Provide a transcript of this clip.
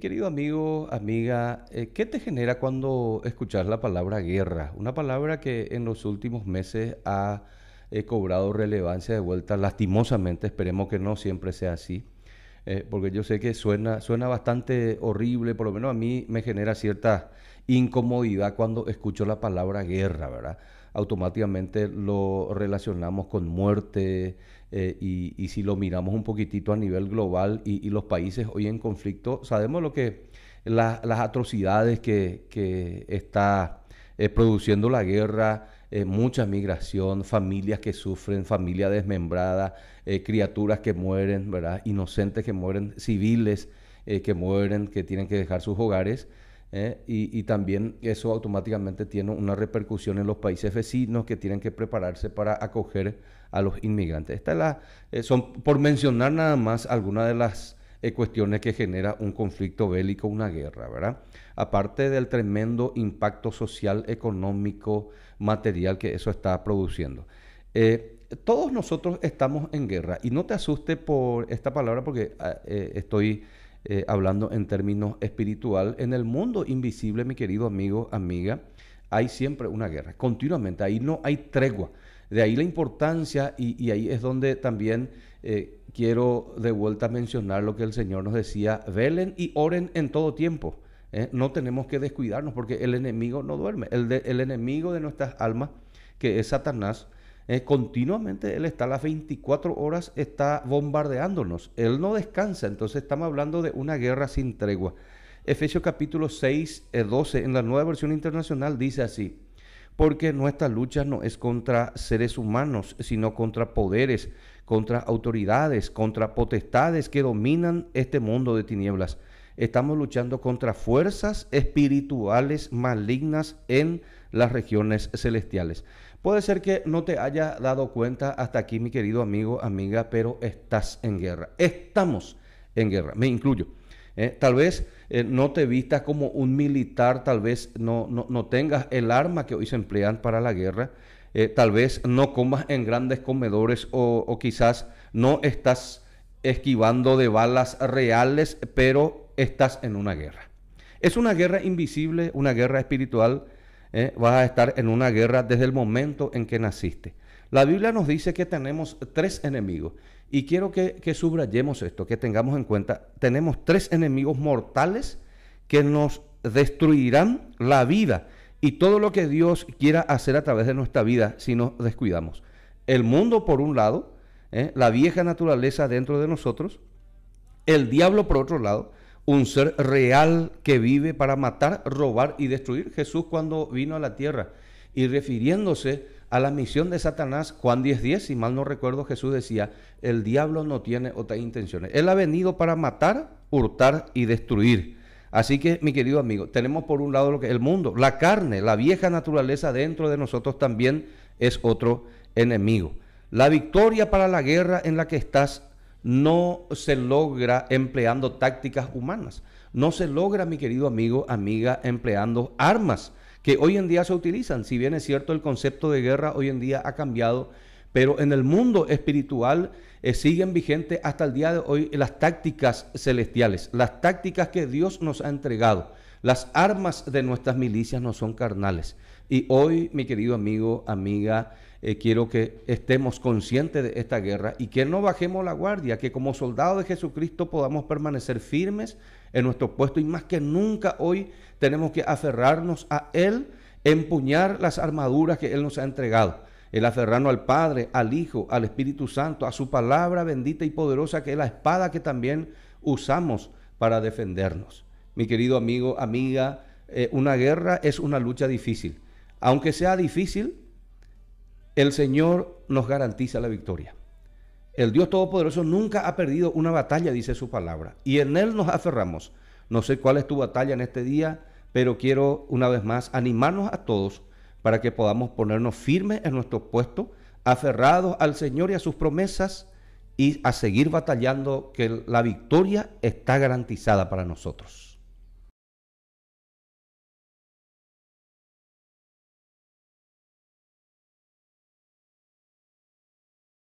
Querido amigo, amiga, eh, ¿qué te genera cuando escuchas la palabra guerra? Una palabra que en los últimos meses ha eh, cobrado relevancia de vuelta, lastimosamente, esperemos que no siempre sea así, eh, porque yo sé que suena, suena bastante horrible, por lo menos a mí me genera cierta incomodidad cuando escucho la palabra guerra, ¿verdad? automáticamente lo relacionamos con muerte eh, y, si lo miramos un poquitito a nivel global y, los países hoy en conflicto, sabemos lo que las atrocidades que, está eh, produciendo la guerra, eh, mucha migración, familias que sufren, familia desmembrada, criaturas que mueren, ¿verdad? Inocentes que mueren, civiles que mueren, que tienen que dejar sus hogares. ¿eh? y, también eso automáticamente tiene una repercusión en los países vecinos que tienen que prepararse para acoger a los inmigrantes. Esta es la, eh, son, por mencionar nada más, algunas de las eh, cuestiones que genera un conflicto bélico, una guerra, ¿verdad? Aparte del tremendo impacto social, económico, material que eso está produciendo todos nosotros estamos en guerra. Y no te asuste por esta palabra porque ah, estoy eh, hablando en términos espiritual, en el mundo invisible, mi querido amigo, amiga, hay siempre una guerra, continuamente, ahí no hay tregua. De ahí la importancia y, ahí es donde también eh, quiero de vuelta mencionar lo que el Señor nos decía, velen y oren en todo tiempo. ¿eh? No tenemos que descuidarnos porque el enemigo no duerme, el, el enemigo de nuestras almas, que es Satanás, eh, continuamente Él está las 24 horas, está bombardeándonos. Él no descansa. Entonces estamos hablando de una guerra sin tregua. Efesios capítulo 6, 12, eh, en la nueva versión internacional dice así. Porque nuestra lucha no es contra seres humanos, sino contra poderes, contra autoridades, contra potestades que dominan este mundo de tinieblas estamos luchando contra fuerzas espirituales malignas en las regiones celestiales. Puede ser que no te haya dado cuenta hasta aquí, mi querido amigo, amiga, pero estás en guerra. Estamos en guerra, me incluyo. Eh, tal vez eh, no te vistas como un militar, tal vez no, no, tengas el arma que hoy se emplean para la guerra, eh, tal vez no comas en grandes comedores o quizás no estás esquivando de balas reales, pero estás en una guerra. Es una guerra invisible, una guerra espiritual. ¿eh? vas a estar en una guerra desde el momento en que naciste. La Biblia nos dice que tenemos tres enemigos. Y quiero que, que subrayemos esto, que tengamos en cuenta. Tenemos tres enemigos mortales que nos destruirán la vida y todo lo que Dios quiera hacer a través de nuestra vida si nos descuidamos. El mundo por un lado, ¿eh? la vieja naturaleza dentro de nosotros, el diablo por otro lado, un ser real que vive para matar, robar y destruir. Jesús cuando vino a la tierra y refiriéndose a la misión de Satanás, Juan 10:10, 10, si mal no recuerdo, Jesús decía, el diablo no tiene otras intenciones. Él ha venido para matar, hurtar y destruir. Así que, mi querido amigo, tenemos por un lado lo que el mundo, la carne, la vieja naturaleza dentro de nosotros también es otro enemigo. La victoria para la guerra en la que estás no se logra empleando tácticas humanas. No se logra, mi querido amigo, amiga, empleando armas que hoy en día se utilizan. Si bien es cierto, el concepto de guerra hoy en día ha cambiado, pero en el mundo espiritual eh, siguen vigentes hasta el día de hoy las tácticas celestiales, las tácticas que Dios nos ha entregado. Las armas de nuestras milicias no son carnales y hoy, mi querido amigo, amiga, eh, quiero que estemos conscientes de esta guerra y que no bajemos la guardia, que como soldados de Jesucristo podamos permanecer firmes en nuestro puesto y más que nunca hoy tenemos que aferrarnos a Él, empuñar las armaduras que Él nos ha entregado. El aferrarnos al Padre, al Hijo, al Espíritu Santo, a su palabra bendita y poderosa, que es la espada que también usamos para defendernos. Mi querido amigo, amiga, eh, una guerra es una lucha difícil aunque sea difícil, el Señor nos garantiza la victoria. El Dios Todopoderoso nunca ha perdido una batalla, dice su palabra, y en Él nos aferramos. No sé cuál es tu batalla en este día, pero quiero una vez más animarnos a todos para que podamos ponernos firmes en nuestro puesto, aferrados al Señor y a sus promesas, y a seguir batallando que la victoria está garantizada para nosotros.